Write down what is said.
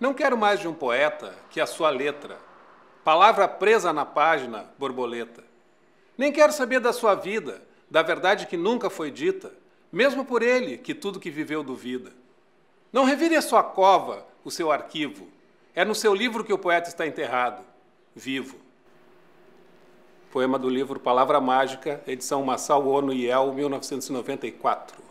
Não quero mais de um poeta que a sua letra, palavra presa na página, borboleta. Nem quero saber da sua vida, da verdade que nunca foi dita, mesmo por ele que tudo que viveu duvida. Não revire a sua cova, o seu arquivo. É no seu livro que o poeta está enterrado, vivo. Poema do livro Palavra Mágica, edição Massal Ono e El, 1994.